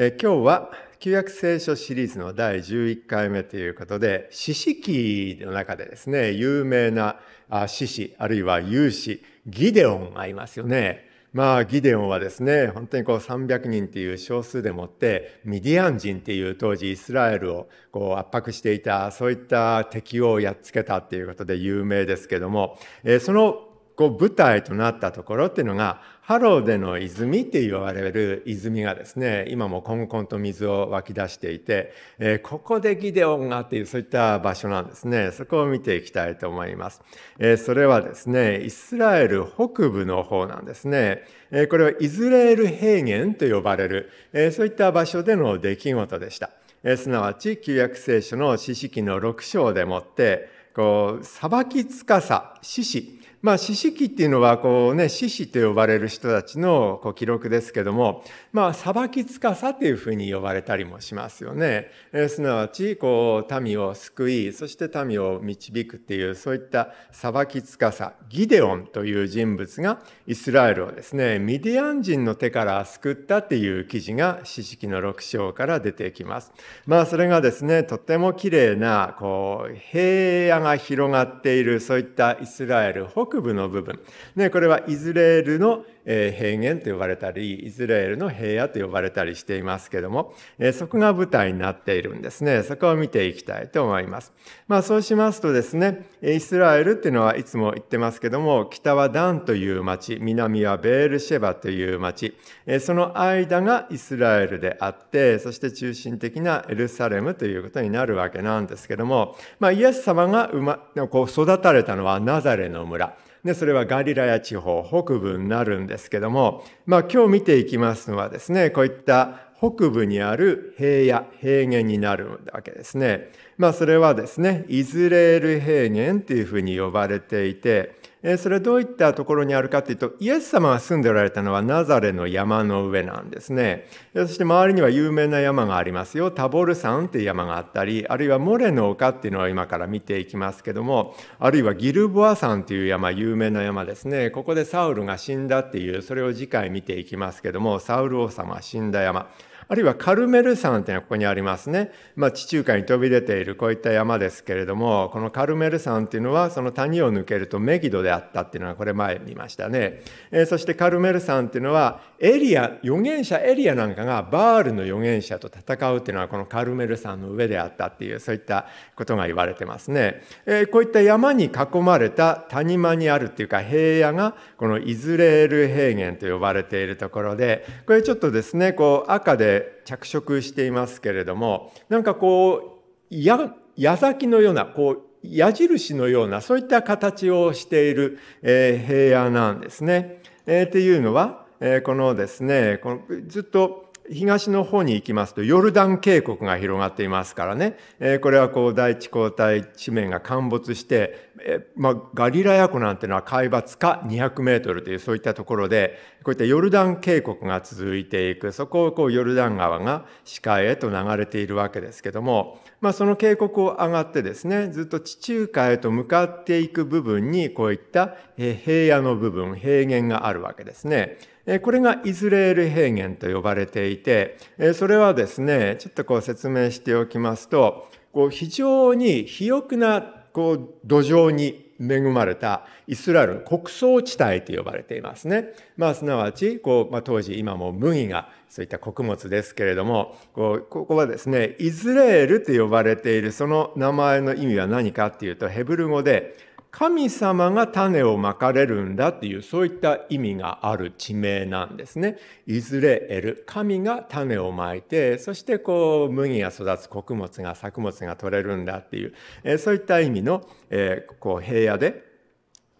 え今日は旧約聖書シリーズの第11回目ということで、四式の中でですね、有名な獅子、あるいは勇士、ギデオンがいますよね。まあ、ギデオンはですね、本当にこう300人という少数でもって、ミディアン人っていう当時イスラエルをこう圧迫していた、そういった敵をやっつけたっていうことで有名ですけども、えそのこう舞台となったところっていうのがハローでの泉って言われる泉がですね、今もこんこんと水を湧き出していて、えー、ここでギデオンがっていうそういった場所なんですね。そこを見ていきたいと思います。えー、それはですね、イスラエル北部の方なんですね。えー、これはイズレール平原と呼ばれる、えそういった場所での出来事でした。えすなわち旧約聖書の四式の6章でもって、こう、裁きつかさ、獅子、まあ、四死記っていうのは、こうね、四死と呼ばれる人たちのこう記録ですけども、まあ、裁きつかさというふうに呼ばれたりもしますよね。えー、すなわち、こう、民を救い、そして民を導くっていう、そういった裁きつかさ、ギデオンという人物が、イスラエルをですね、ミディアン人の手から救ったっていう記事が、四死記の6章から出てきます。まあ、それがですね、とても綺麗な、こう、平野が広がっている、そういったイスラエル北北部の部分、ね、これはイスラエルの平原と呼ばれたりイスラエルの平野と呼ばれたりしていますけどもそこが舞台になっているんですねそこを見ていきたいと思います。まあ、そうしますとですねイスラエルっていうのはいつも言ってますけども北はダンという町南はベールシェバという町その間がイスラエルであってそして中心的なエルサレムということになるわけなんですけども、まあ、イエス様が、ま、こう育たれたのはナザレの村。でそれはガリラヤ地方北部になるんですけども、まあ、今日見ていきますのはですねこういった北部にある平野平原になるわけですね。まあ、それはですねイズレール平原っていうふうに呼ばれていてそれはどういったところにあるかというと、イエス様が住んでおられたのはナザレの山の上なんですね。そして周りには有名な山がありますよ。タボル山っていう山があったり、あるいはモレの丘っていうのは今から見ていきますけども、あるいはギルボア山っていう山、有名な山ですね。ここでサウルが死んだっていう、それを次回見ていきますけども、サウル王様が死んだ山。あるいはカルメル山っていうのはここにありますね、まあ、地中海に飛び出ているこういった山ですけれどもこのカルメル山っていうのはその谷を抜けるとメギドであったっていうのはこれ前見ましたね、えー、そしてカルメル山っていうのはエリア預言者エリアなんかがバールの預言者と戦うっていうのはこのカルメル山の上であったっていうそういったことが言われてますね、えー、こういった山に囲まれた谷間にあるっていうか平野がこのイズレール平原と呼ばれているところでこれちょっとですねこう赤で着色していますけれどもなんかこう矢崎のようなこう矢印のようなそういった形をしている、えー、平野なんですね。えー、っていうのは、えー、このですねこのずっと東の方に行きますと、ヨルダン渓谷が広がっていますからね、えー、これはこう、大地交代地面が陥没して、えー、まあ、ガリラヤ湖なんてのは海抜か200メートルという、そういったところで、こういったヨルダン渓谷が続いていく、そこをこう、ヨルダン川が視界へと流れているわけですけども、まあ、その渓谷を上がってですね、ずっと地中海へと向かっていく部分に、こういった平野の部分、平原があるわけですね。これがイズレール平原と呼ばれていて、それはですね、ちょっとこう説明しておきますと、こう非常に肥沃なこう土壌に恵まれたイスラエルの穀倉地帯と呼ばれていますね。まあ、すなわち、こう、まあ、当時今も麦がそういった穀物ですけれどもここはですねイスラエルと呼ばれているその名前の意味は何かっていうとヘブル語で神様が種をまかれるんだっていうそういった意味がある地名なんですね。イズレエル神が種をまいてそしてこう麦が育つ穀物が作物が取れるんだっていう、えそういった意味の、えこう平野で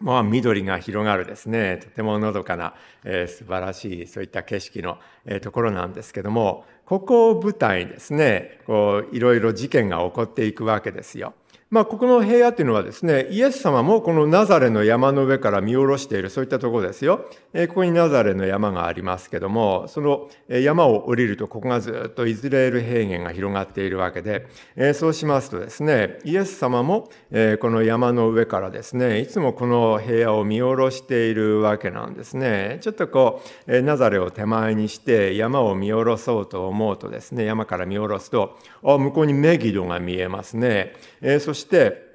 まあ、緑が広がるですねとてものどかな、えー、素晴らしいそういった景色の、えー、ところなんですけどもここを舞台にですねこういろいろ事件が起こっていくわけですよ。まあ、ここの平野というのはですね、イエス様もこのナザレの山の上から見下ろしている、そういったところですよ。えここにナザレの山がありますけども、その山を降りると、ここがずっとイスラエル平原が広がっているわけで、えそうしますとですね、イエス様も、えこの山の上からですね、いつもこの平野を見下ろしているわけなんですね。ちょっとこう、えナザレを手前にして山を見下ろそうと思うとですね、山から見下ろすと、あ、向こうにメギドが見えますね。えそして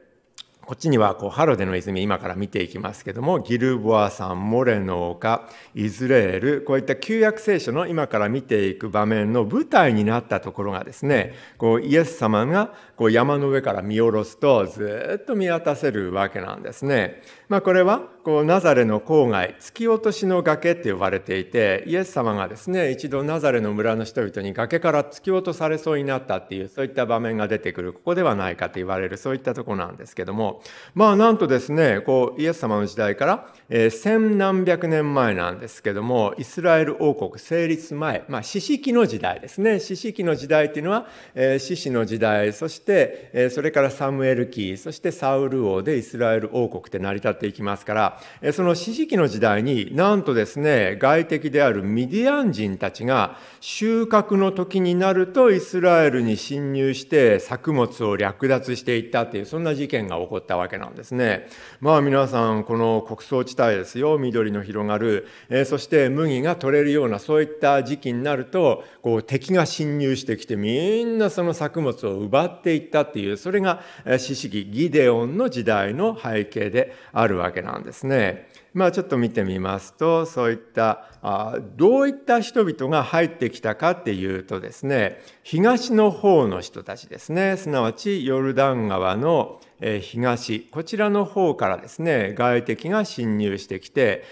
こっちにはこうハロデの泉今から見ていきますけどもギルボア山モレの丘イズレールこういった旧約聖書の今から見ていく場面の舞台になったところがですねこうイエス様がこう山の上から見下ろすとずっと見渡せるわけなんですね。まあ、これはこうナザレの郊外突き落としの崖って呼ばれていてイエス様がですね一度ナザレの村の人々に崖から突き落とされそうになったっていうそういった場面が出てくるここではないかと言われるそういったとこなんですけどもまあなんとですねこうイエス様の時代から、えー、千何百年前なんですけどもイスラエル王国成立前まあ四式の時代ですね四式の時代っていうのは、えー、子の時代そして、えー、それからサムエルキーそしてサウル王でイスラエル王国って成り立ってっていきますから、その四式の時代になんとですね、外敵であるミディアン人たちが収穫の時になるとイスラエルに侵入して作物を略奪していったという、そんな事件が起こったわけなんですね。まあ皆さん、この穀倉地帯ですよ、緑の広がる、えそして麦が取れるようなそういった時期になると、こう敵が侵入してきてみんなその作物を奪っていったっていう、それが四式ギデオンの時代の背景でああるわけなんですね。まあちょっと見てみますと、そういったあどういった人々が入ってきたかっていうとですね、東の方の人たちですね、すなわちヨルダン川の東、こちらの方からですね、外敵が侵入してきて、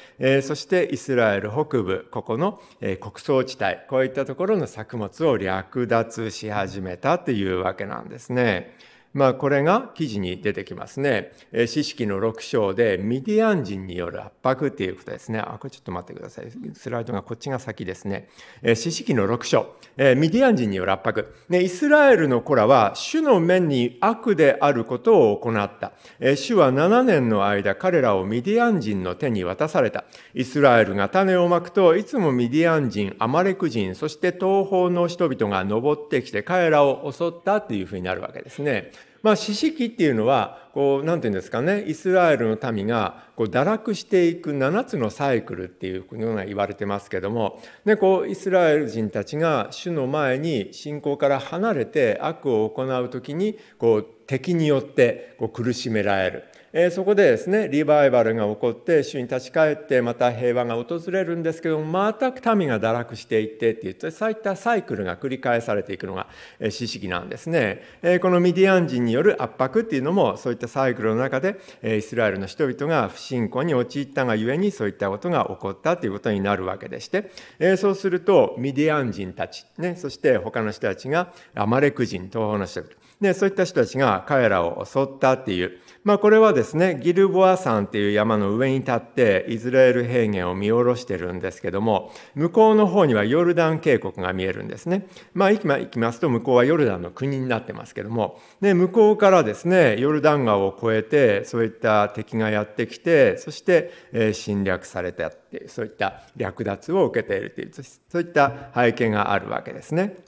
そしてイスラエル北部、ここの穀倉地帯、こういったところの作物を略奪し始めたというわけなんですね。まあ、これが記事に出てきますね。えー、四の6章で、ミディアン人による圧迫っていうことですね。あ、これちょっと待ってください。スライドがこっちが先ですね。えー、四の6章、ミディアン人による圧迫。ね、イスラエルの子らは、主の面に悪であることを行った。主は7年の間、彼らをミディアン人の手に渡された。イスラエルが種をまくと、いつもミディアン人、アマレク人、そして東方の人々が登ってきて、彼らを襲ったっていうふうになるわけですね。まあ、四式っていうのはこうなんていうんですかねイスラエルの民がこう堕落していく7つのサイクルっていうのが言われてますけども、ね、こうイスラエル人たちが主の前に信仰から離れて悪を行う時にこう敵によってこう苦しめられる。えー、そこでですねリバイバルが起こって主に立ち返ってまた平和が訪れるんですけどもまた民が堕落していってっていってそういったサイクルが繰り返されていくのが詩式なんですね、えー、このミディアン人による圧迫っていうのもそういったサイクルの中でイスラエルの人々が不信仰に陥ったがゆえにそういったことが起こったということになるわけでして、えー、そうするとミディアン人たち、ね、そして他の人たちがアマレク人東方の人々で、そういった人たちが彼らを襲ったっていう、まあこれはですね、ギルボア山っていう山の上に立ってイズラエル平原を見下ろしてるんですけども、向こうの方にはヨルダン渓谷が見えるんですね。まあ行きますと向こうはヨルダンの国になってますけども、で、向こうからですね、ヨルダン川を越えて、そういった敵がやってきて、そしてえ侵略されたってそういった略奪を受けているという、そういった背景があるわけですね。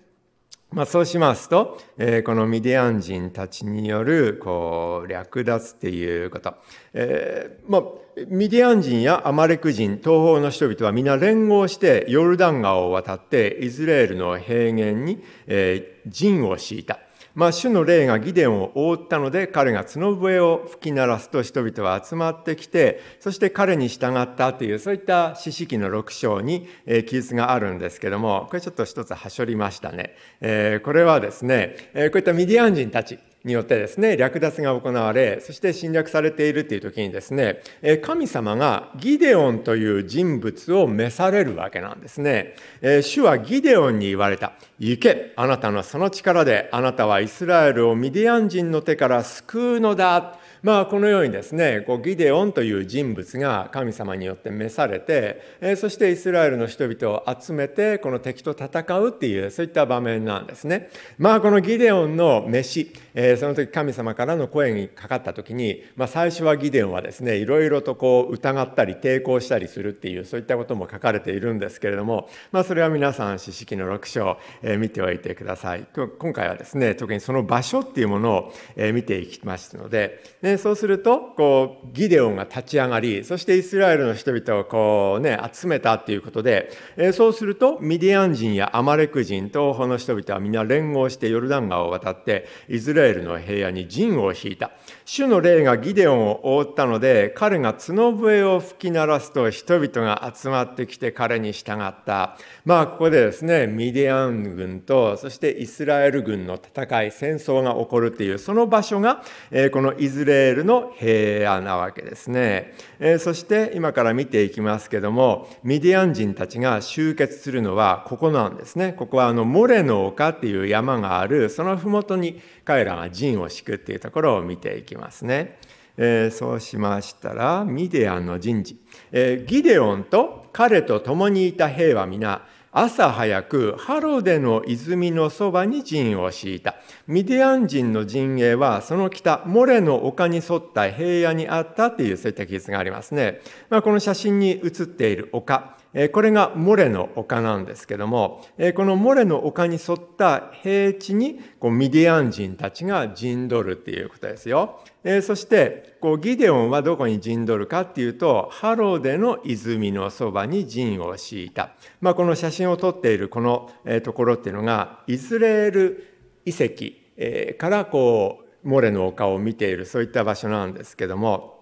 まあ、そうしますと、えー、このミディアン人たちによるこう略奪っていうこと、えーまあ、ミディアン人やアマレク人東方の人々は皆連合してヨルダン川を渡ってイスラエルの平原に、えー、陣を敷いた。まあ、主の霊が義伝を覆ったので彼が角笛を吹き鳴らすと人々は集まってきてそして彼に従ったというそういった四式の6章に、え記述があるんですけどもこれちょっと一つは折りましたね、えー、これはですね、えー、こういったミディアン人たちによってですね略奪が行われそして侵略されているっていう時にですね神様がギデオンという人物を召されるわけなんですね主はギデオンに言われた行けあなたのその力であなたはイスラエルをミディアン人の手から救うのだまあ、このようにですねこうギデオンという人物が神様によって召されて、えそしてイスラエルの人々を集めてこの敵と戦うっていうそういった場面なんですね。まあ、このギデオンの飯、えその時神様からの声にかかった時に、まあ、最初はギデオンはですねいろいろとこう疑ったり抵抗したりするっていうそういったことも書かれているんですけれども、まあ、それは皆さん四式の6章、え見ておいてください。今回はですね特にその場所っていうものを、え見ていきますので、ねそうするとこうギデオンが立ち上がりそしてイスラエルの人々をこう、ね、集めたっていうことで、えそうするとミディアン人やアマレク人東方の人々は皆連合してヨルダン川を渡ってイスラエルの平野に陣を引いた。主の霊がギデオンを覆ったので彼が角笛を吹き鳴らすと人々が集まってきて彼に従ったまあここでですねミディアン軍とそしてイスラエル軍の戦い戦争が起こるっていうその場所がこのイスラエルの平野なわけですねそして今から見ていきますけどもミディアン人たちが集結するのはここなんですねここはあのモレの丘っていう山があるその麓に彼らが陣を敷くっていうところを見ていきますきますね。えー、そうしましたら、ミディアンの人事。えー、ギデオンと彼と共にいた兵は皆、朝早くハロデの泉のそばに陣を敷いた。ミディアン人の陣営はその北、モレの丘に沿った平野にあったっていうそういった記述がありますね。まあ、この写真に写っている丘、これがモレの丘なんですけども、このモレの丘に沿った平地にミディアン人たちが陣取るっていうことですよ。そしてギデオンはどこに陣取るかっていうとハローデの泉のそばに陣を敷いた、まあ、この写真を撮っているこのところっていうのがイスラエル遺跡からこうモレの丘を見ているそういった場所なんですけども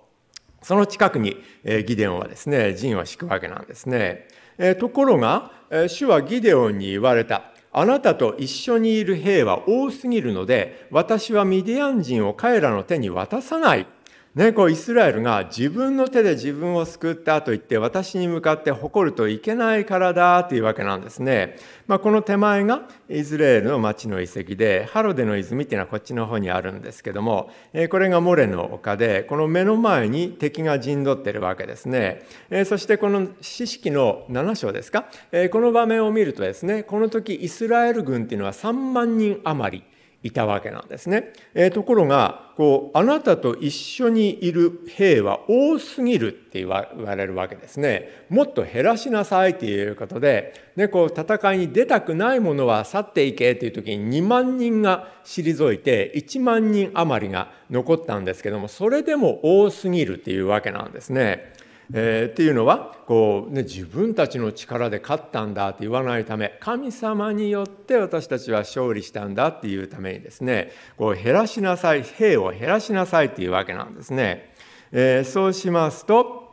その近くに、えギデオンはですね、陣を敷くわけなんですね。えところが、え主はギデオンに言われた。あなたと一緒にいる兵は多すぎるので、私はミディアン人を彼らの手に渡さない。ね、こうイスラエルが自分の手で自分を救ったと言って私に向かって誇るといけないからだというわけなんですね。まあ、この手前がイスラエルの町の遺跡でハロデの泉っていうのはこっちの方にあるんですけどもこれがモレの丘でこの目の前に敵が陣取ってるわけですね。そしてこの四式の7章ですかこの場面を見るとですねこの時イスラエル軍っていうのは3万人余り。いたわけなんですね。えー、ところがこうあなたと一緒にいる兵は多すぎるって言われるわけですね。もっと減らしなさいということで、ね、こう戦いに出たくないものは去っていけという時に2万人が退いて1万人余りが残ったんですけどもそれでも多すぎるっていうわけなんですね。えー、っていうのはこう、ね、自分たちの力で勝ったんだって言わないため神様によって私たちは勝利したんだっていうためにですねこう減らしなさい兵を減らしなさいっていうわけなんですね。えー、そうしますと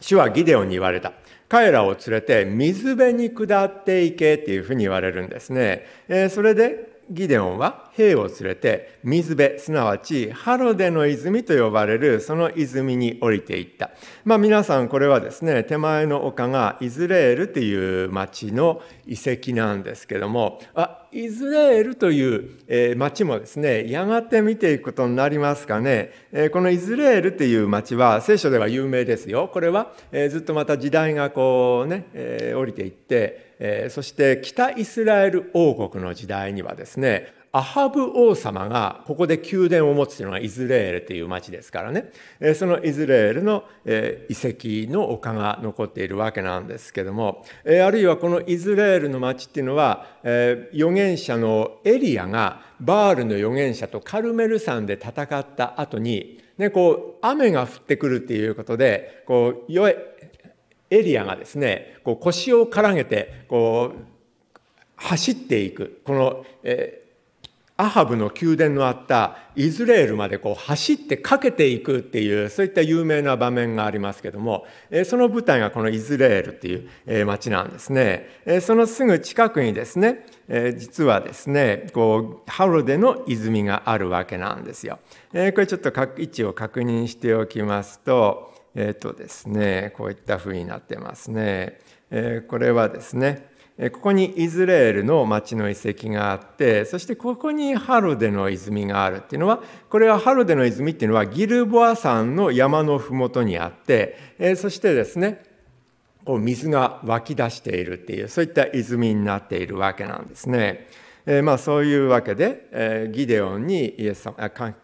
主はギデオンに言われた。彼らを連れて水辺に下っていけっていうふうに言われるんですね。えー、それでギデオンは兵を連れて水辺すなわちハロデの泉と呼ばれるその泉に降りていった、まあ、皆さんこれはですね手前の丘がイズレールっていう町の遺跡なんですけどもあイズレールという町もですねやがて見ていくことになりますかねこのイズレールっていう町は聖書では有名ですよこれはずっとまた時代がこうね降りていってえそして北イスラエル王国の時代にはですねアハブ王様がここで宮殿を持つというのがイズレールという町ですからねそのイズレールの遺跡の丘が残っているわけなんですけどもあるいはこのイズレールの町っていうのは預言者のエリアがバールの預言者とカルメル山で戦った後にね、こう雨が降ってくるっていうことでこうエリアがですねこう腰をからげてこう走っていくこの、えーアハブの宮殿のあったイスラエルまでこう走ってかけていくっていうそういった有名な場面がありますけどもその舞台がこのイスラエルっていう町なんですねそのすぐ近くにですね実はですねこうハロデの泉があるわけなんですよこれちょっと位置を確認しておきますとえっ、ー、とですね、こういったふうになってますね。えー、これはですね、ここにイズレールの町の遺跡があってそしてここにハルデの泉があるっていうのはこれはハルデの泉っていうのはギルボア山の山の麓にあってそしてですねこう水が湧き出しているっていうそういった泉になっているわけなんですね。えー、まあそういうわけで、えー、ギデオンにイエス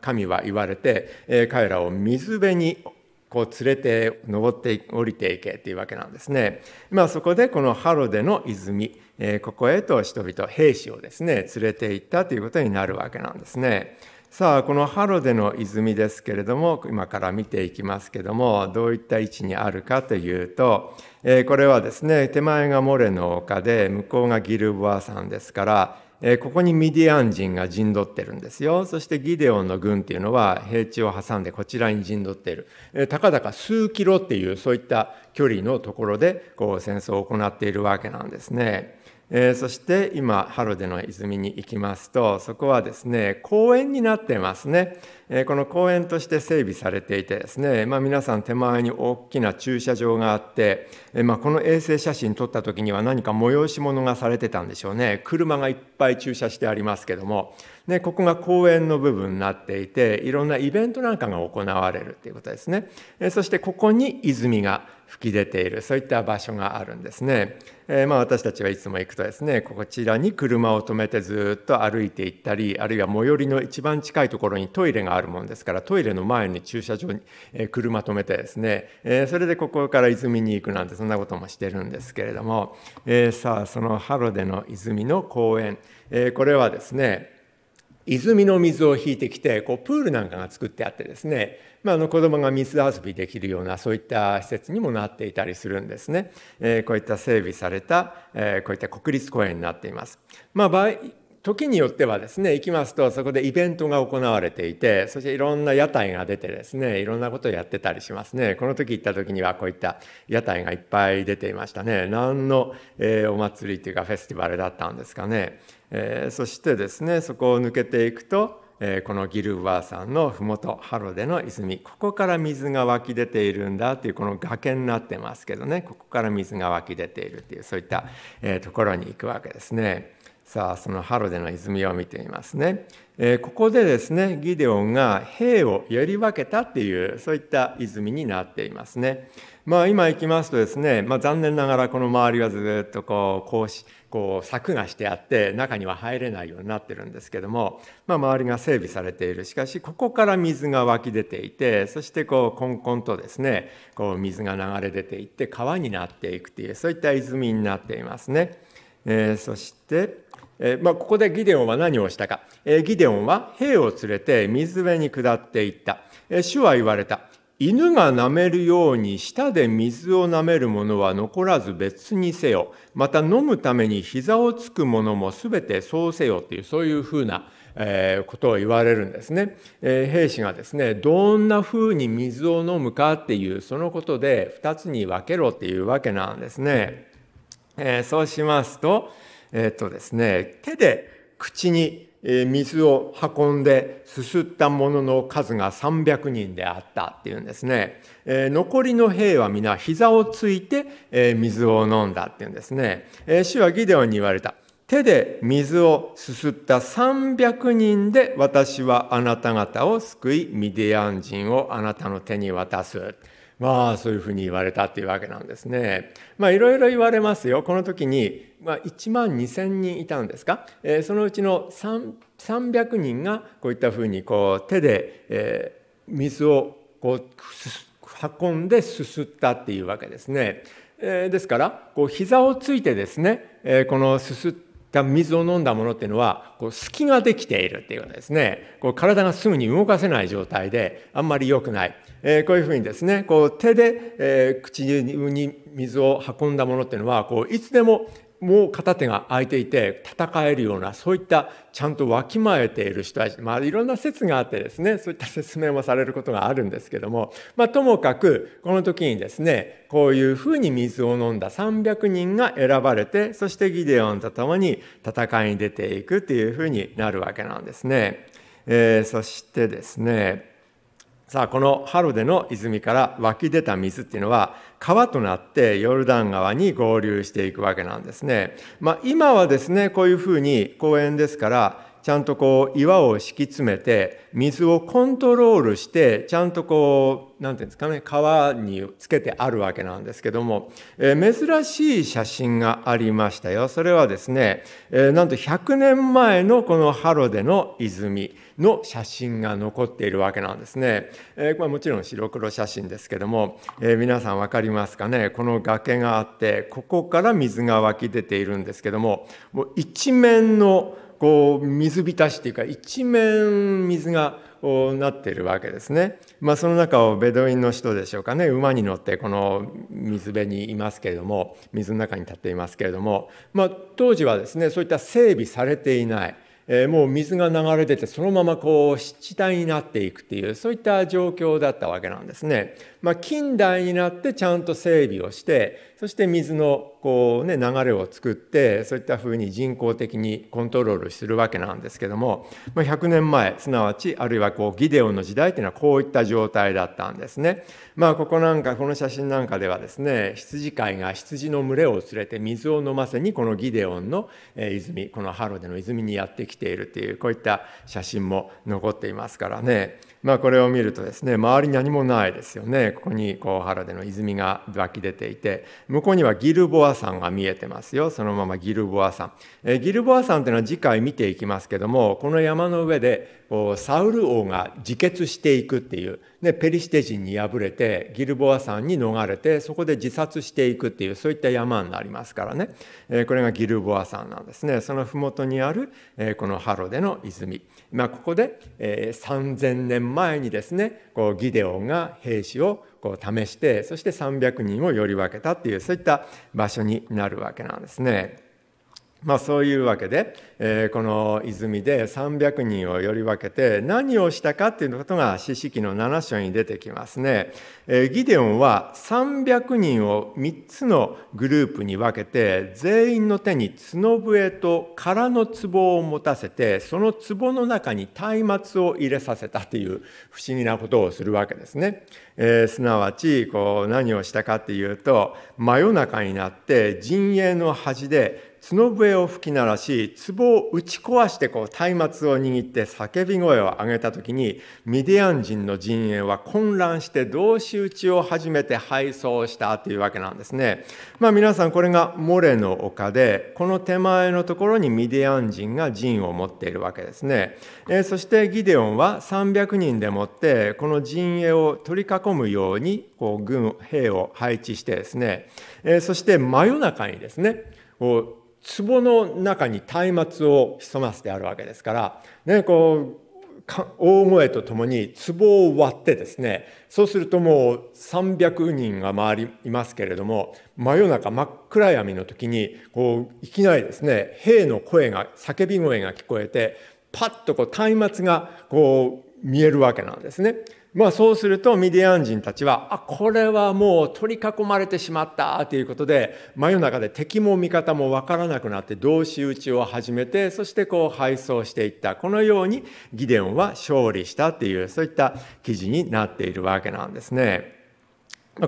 神は言われて、えー、彼らを水辺にこう連れて登って降りていけというわけなんですね。まあ、そこでこのハロデの泉、えここへと人々兵士をですね連れて行ったということになるわけなんですね。さあこのハロデの泉ですけれども今から見ていきますけどもどういった位置にあるかというと、えこれはですね手前がモレの丘で向こうがギルボア山ですからここにミディアン人が陣取ってるんですよ。そしてギデオンの軍っていうのは平地を挟んでこちらに陣取っている。たかだか数キロっていうそういった距離のところでこう戦争を行っているわけなんですね。えー、そして今ハロデの泉に行きますとそこはですね公園になってますね、えー、この公園として整備されていてですね、まあ、皆さん手前に大きな駐車場があって、えー、まあ、この衛星写真撮った時には何か催し物がされてたんでしょうね車がいっぱい駐車してありますけども、ね、ここが公園の部分になっていていろんなイベントなんかが行われるということですね、えそしてここに泉が吹き出ているそういった場所があるんですね、えー、まあ、私たちはいつも行くとですねこちらに車を止めてずっと歩いていったりあるいは最寄りの一番近いところにトイレがあるもんですからトイレの前に駐車場に、え車止めてですね、えー、それでここから泉に行くなんてそんなこともしてるんですけれども、えさあそのハロデの泉の公園、えこれはですね泉の水を引いてきてこうプールなんかが作ってあってですね、まあ、あの子どもが水遊びできるようなそういった施設にもなっていたりするんですね、えー、こういった整備された、えー、こういった国立公園になっています。まあ、場合時によってはですね行きますとそこでイベントが行われていてそしていろんな屋台が出てですねいろんなことをやってたりしますねこの時行った時にはこういった屋台がいっぱい出ていましたね何の、えー、お祭りというかフェスティバルだったんですかね。えー、そしてですねそこを抜けていくと、えー、このギルバー山の麓ハロデの泉ここから水が湧き出ているんだっていうこの崖になってますけどねここから水が湧き出ているっていうそういった、えー、ところに行くわけですね。さあそのハロデの泉を見ていますね、えー、ここでですねギデオンが兵をより分けたっていうそういった泉になっていますねまあ今行きますとですね、まあ、残念ながらこの周りはずっとこうこうしこう柵がしてあって中には入れないようになってるんですけども、まあ、周りが整備されているしかしここから水が湧き出ていてそしてこうコンコンとですねこう水が流れ出ていって川になっていくというそういった泉になっていますね。えー、そしてえまあ、ここでギデオンは何をしたか、えギデオンは兵を連れて水辺に下っていった、え主は言われた犬が舐めるように舌で水を舐めるものは残らず別にせよまた飲むために膝をつくものも全てそうせよっていうそういうふうな、えことを言われるんですね、え兵士がですねどんなふうに水を飲むかっていうそのことで2つに分けろっていうわけなんですね、えそうしますとえっ、とですね、手で口に水を運んですすった者の数が300人であったっていうんですね、えー、残りの兵は皆膝をついて、えー、水を飲んだっていうんですね、えー、主はギデオンに言われた手で水をすすった300人で私はあなた方を救いミディアン人をあなたの手に渡すまあそういうふうに言われたっていうわけなんですね。まあいろいろ言われますよ。この時に、まあ、1万2千人いたんですか、えー、そのうちの300人がこういったふうにこう手で、えー、水をこう運んですすったっていうわけですね。えー、ですからこう膝をついてですね、えー、このすすったが水を飲んだものっていうのはこう隙ができているっていうことですねこう体がすぐに動かせない状態であんまり良くない、えー、こういうふうにですねこう手で、えー、口に水を運んだものっていうのはこういつでも、もう片手が空いていて戦えるようなそういったちゃんとわきまえている人たち、まあ、いろんな説があってですねそういった説明もされることがあるんですけども、まあ、ともかくこの時にですねこういうふうに水を飲んだ300人が選ばれてそしてギデオンと共に戦いに出ていくというふうになるわけなんですね。えー、そしてですねさあこのハロデの泉から湧き出た水っていうのは川となってヨルダン川に合流していくわけなんですね。まあ、今はですねこういうふうに公園ですからちゃんとこう岩を敷き詰めて水をコントロールしてちゃんとこう何て言うんですかね川につけてあるわけなんですけども、え珍しい写真がありましたよそれはですね、えなんと100年前のこのハロデの泉の写真が残っているわけなんですね、えこれもちろん白黒写真ですけども、え皆さん分かりますかねこの崖があってここから水が湧き出ているんですけどももう一面のこう水浸しというか一面水がなっているわけですね。まあ、その中をベドウィンの人でしょうかね馬に乗ってこの水辺にいますけれども水の中に立っていますけれども、まあ、当時はですねそういった整備されていない。えー、もう水が流れ出てそのままこう湿地帯になっていくっていうそういった状況だったわけなんですね。まあ、近代になってちゃんと整備をしてそして水のこう、ね、流れを作ってそういったふうに人工的にコントロールするわけなんですけども、まあ、100年前すなわちあるいはこうギデオンの時代っていうのはこういった状態だったんですね。まあ、ここなんかこの写真なんかではですね羊飼いが羊の群れを連れて水を飲ませにこのギデオンの泉このハロデの泉にやってきてているというこういった写真も残っていますからね、まあ、これを見るとですね周りに何もないですよねここにこう原での泉が湧き出ていて向こうにはギルボア山が見えてますよそのままギルボア山、えギルボア山というのは次回見ていきますけどもこの山の上でこうサウル王が自決していくっていうね、ペリシテ人に敗れてギルボア山に逃れてそこで自殺していくっていうそういった山になりますからね、えこれがギルボア山なんですねその麓にある、えこののハロデの泉、まあ、ここで、えー、3,000年前にですねこうギデオンが兵士をこう試してそして300人をより分けたっていうそういった場所になるわけなんですね。まあ、そういうわけで、えこの泉で300人をより分けて何をしたかっていうことが四式の7章に出てきますね、えギデオンは300人を3つのグループに分けて全員の手に角笛と空の壺を持たせてその壺の中に松明を入れさせたという不思議なことをするわけですね。えー、すなわちこう何をしたかっていうと真夜中になって陣営の端で角笛を吹き鳴らし壺を打ち壊してこう松明を握って叫び声を上げた時にミディアン人の陣営は混乱して同士討ちを始めて敗走したというわけなんですね。まあ、皆さんこれがモレの丘でこの手前のところにミディアン人が陣を持っているわけですね。えー、そしてギデオンは300人でもってこの陣営を取り囲むようにこう軍兵を配置してですね、えー、そして真夜中にですねこう壺の中に松明を潜ませてあるわけですから、ね、こう大声とともに壺を割ってですねそうするともう300人が周りいますけれども真夜中真っ暗闇の時にこういきなりですね兵の声が叫び声が聞こえてパッとこう松明がこう見えるわけなんですね。まあそうするとミディアン人たちは、あ、これはもう取り囲まれてしまったということで、真夜中で敵も味方もわからなくなって、同士討ちを始めて、そしてこう敗走していった。このようにギデオンは勝利したっていう、そういった記事になっているわけなんですね。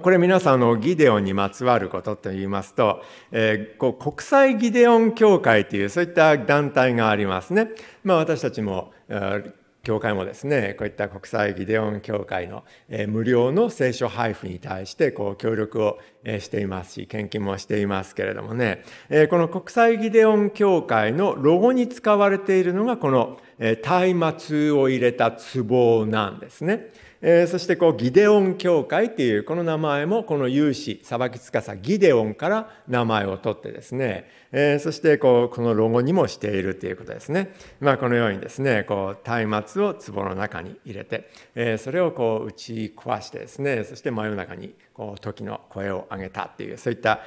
これ皆さんのギデオンにまつわることと言いますと、えー、こう国際ギデオン協会というそういった団体がありますね。まあ私たちも、えー教会もですねこういった国際ギデオン協会の、え無料の聖書配布に対してこう協力を、えしていますし献金もしていますけれどもね、えこの国際ギデオン協会のロゴに使われているのがこの松明を入れた壺なんですね。えー、そしてこうギデオン教会っていうこの名前もこの有志裁きつかさギデオンから名前を取ってですね、えー、そしてこうこのロゴにもしているということですね、まあ、このようにですねこう松明を壺の中に入れて、えー、それをこう打ち壊してですねそして真夜中にこう時の声を上げたっていうそういった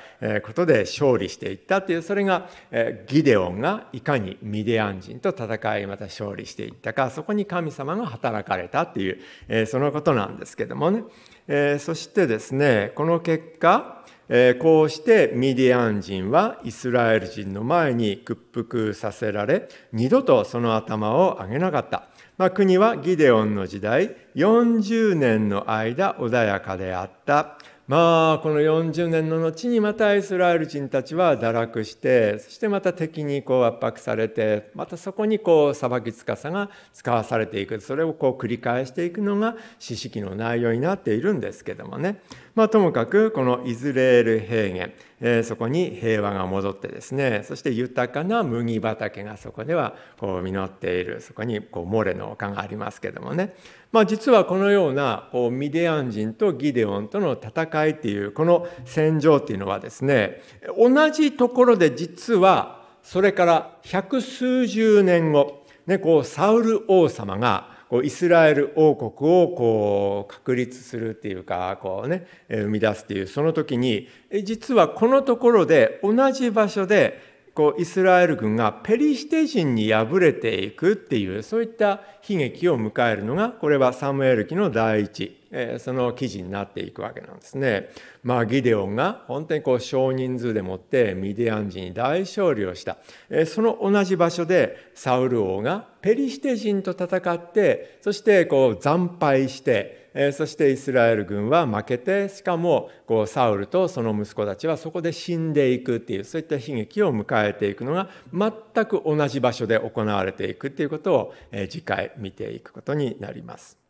ことで勝利していったというそれが、えー、ギデオンがいかにミディアン人と戦いまた勝利していったかそこに神様が働かれたっていう、えー、そのことなんですけどもね、えそしてですねこの結果えこうしてミディアン人はイスラエル人の前に屈服させられ二度とその頭を上げなかった、まあ、国はギデオンの時代40年の間穏やかであったまあこの40年の後にまたイスラエル人たちは堕落してそしてまた敵にこう圧迫されてまたそこにこう裁きさが使わされていくそれをこう繰り返していくのが知識の内容になっているんですけどもね。まあ、ともかくこのイズレール平原、えー、そこに平和が戻ってですねそして豊かな麦畑がそこではこう実っているそこにこうモレの丘がありますけどもね、まあ、実はこのようなこうミディアン人とギデオンとの戦いっていうこの戦場っていうのはですね同じところで実はそれから百数十年後、ね、こうサウル王様がこうイスラエル王国をこう確立するっていうかこう、ね、生み出すっていうその時に実はこのところで同じ場所でこうイスラエル軍がペリシテ人に敗れていくっていうそういった悲劇を迎えるのがこれはサムエル記の第一その記事になっていくわけなんですね。まあギデオンが本当にこう少人数でもってミディアン人に大勝利をしたえその同じ場所でサウル王がペリシテ人と戦ってそしてこう惨敗してえそしてイスラエル軍は負けてしかもこうサウルとその息子たちはそこで死んでいくっていうそういった悲劇を迎えていくのが全く同じ場所で行われていくっていうことを、え次回見ていくことになります。